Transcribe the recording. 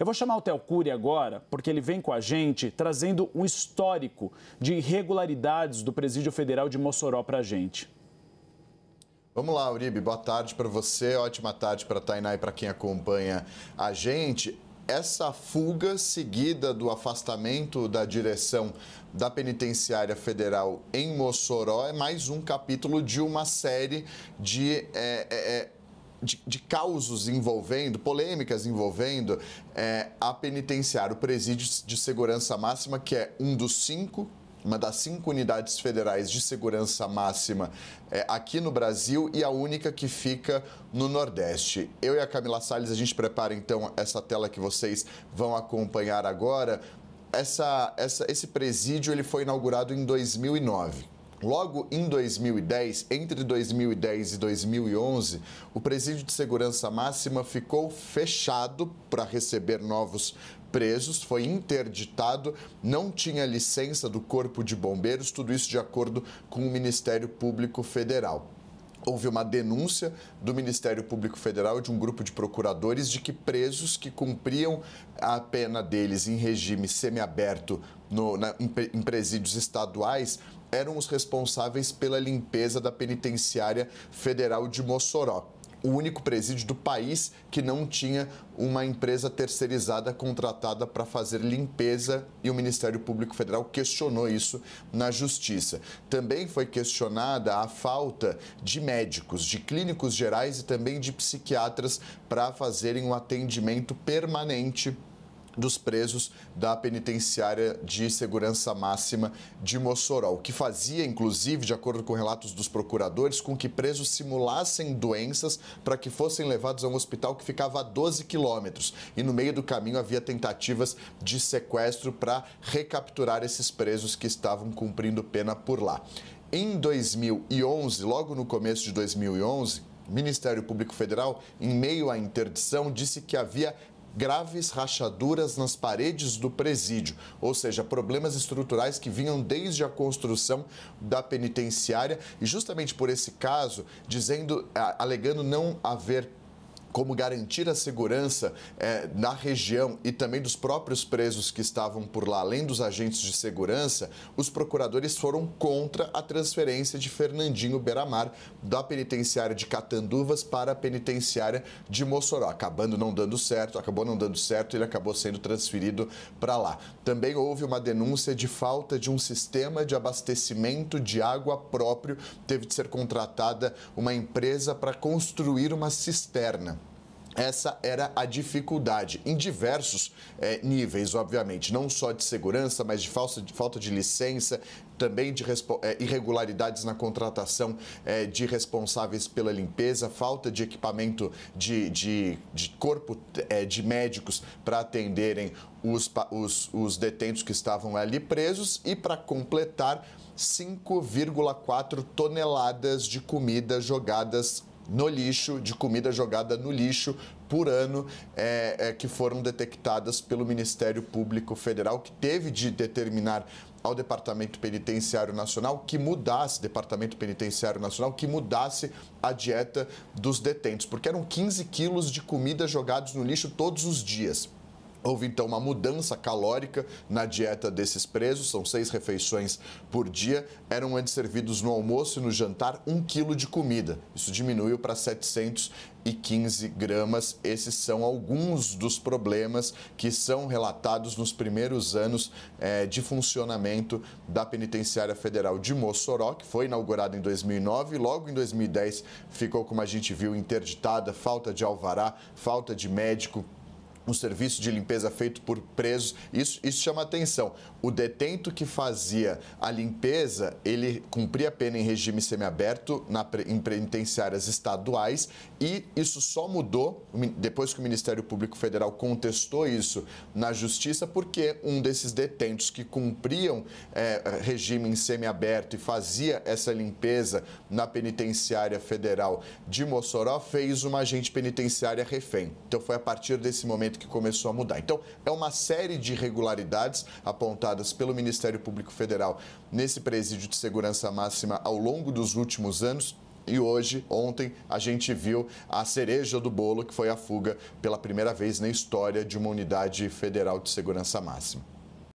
Eu vou chamar o Theo Cury agora, porque ele vem com a gente trazendo um histórico de irregularidades do Presídio Federal de Mossoró para a gente. Vamos lá, Uribe. Boa tarde para você, ótima tarde para a Tainá e para quem acompanha a gente essa fuga seguida do afastamento da direção da Penitenciária Federal em Mossoró é mais um capítulo de uma série de é, é, é de, de causos envolvendo, polêmicas envolvendo é, a penitenciária, o presídio de segurança máxima, que é um dos cinco uma das cinco unidades federais de segurança máxima é, aqui no Brasil e a única que fica no Nordeste. Eu e a Camila Salles, a gente prepara então essa tela que vocês vão acompanhar agora. Essa, essa, esse presídio ele foi inaugurado em 2009 Logo em 2010, entre 2010 e 2011, o presídio de segurança máxima ficou fechado para receber novos presos, foi interditado, não tinha licença do Corpo de Bombeiros, tudo isso de acordo com o Ministério Público Federal. Houve uma denúncia do Ministério Público Federal de um grupo de procuradores de que presos que cumpriam a pena deles em regime semiaberto no, na, em, em presídios estaduais eram os responsáveis pela limpeza da penitenciária federal de Mossoró o único presídio do país que não tinha uma empresa terceirizada contratada para fazer limpeza e o Ministério Público Federal questionou isso na justiça. Também foi questionada a falta de médicos, de clínicos gerais e também de psiquiatras para fazerem um atendimento permanente dos presos da penitenciária de segurança máxima de Mossoró, o que fazia, inclusive, de acordo com relatos dos procuradores, com que presos simulassem doenças para que fossem levados a um hospital que ficava a 12 quilômetros. E no meio do caminho havia tentativas de sequestro para recapturar esses presos que estavam cumprindo pena por lá. Em 2011, logo no começo de 2011, Ministério Público Federal, em meio à interdição, disse que havia graves rachaduras nas paredes do presídio, ou seja, problemas estruturais que vinham desde a construção da penitenciária e justamente por esse caso, dizendo alegando não haver como garantir a segurança é, região e também dos próprios presos que estavam por lá, além dos agentes de segurança, os procuradores foram contra a transferência de Fernandinho Beramar da penitenciária de Catanduvas para a penitenciária de Mossoró, acabando não dando certo, acabou não dando certo, ele acabou sendo transferido para lá. Também houve uma denúncia de falta de um sistema de abastecimento de água próprio, teve de ser contratada uma empresa para construir uma cisterna essa era a dificuldade, em diversos é, níveis, obviamente, não só de segurança, mas de, falta de falta de licença, também de é, irregularidades na contratação é, de responsáveis pela limpeza, falta de equipamento de, de, de corpo é, de médicos para atenderem os, os, os detentos que estavam ali presos e, para completar, 5,4 toneladas de comida jogadas no lixo, de comida jogada no lixo por ano, é, é, que foram detectadas pelo Ministério Público Federal, que teve de determinar ao Departamento Penitenciário Nacional que mudasse, Departamento Penitenciário Nacional, que mudasse a dieta dos detentos, porque eram 15 quilos de comida jogados no lixo todos os dias. Houve então uma mudança calórica na dieta desses presos, são seis refeições por dia. Eram antes servidos no almoço e no jantar um quilo de comida. Isso diminuiu para 715 gramas. Esses são alguns dos problemas que são relatados nos primeiros anos é, de funcionamento da Penitenciária Federal de Mossoró, que foi inaugurada em 2009 e logo em 2010 ficou, como a gente viu, interditada, falta de alvará, falta de médico, um serviço de limpeza feito por presos. Isso, isso chama atenção. O detento que fazia a limpeza, ele cumpria a pena em regime semiaberto na, em penitenciárias estaduais e isso só mudou depois que o Ministério Público Federal contestou isso na Justiça, porque um desses detentos que cumpriam é, regime em semiaberto e fazia essa limpeza na penitenciária federal de Mossoró fez uma agente penitenciária refém. Então foi a partir desse momento momento que começou a mudar. Então, é uma série de irregularidades apontadas pelo Ministério Público Federal nesse presídio de segurança máxima ao longo dos últimos anos. E hoje, ontem, a gente viu a cereja do bolo, que foi a fuga pela primeira vez na história de uma unidade federal de segurança máxima.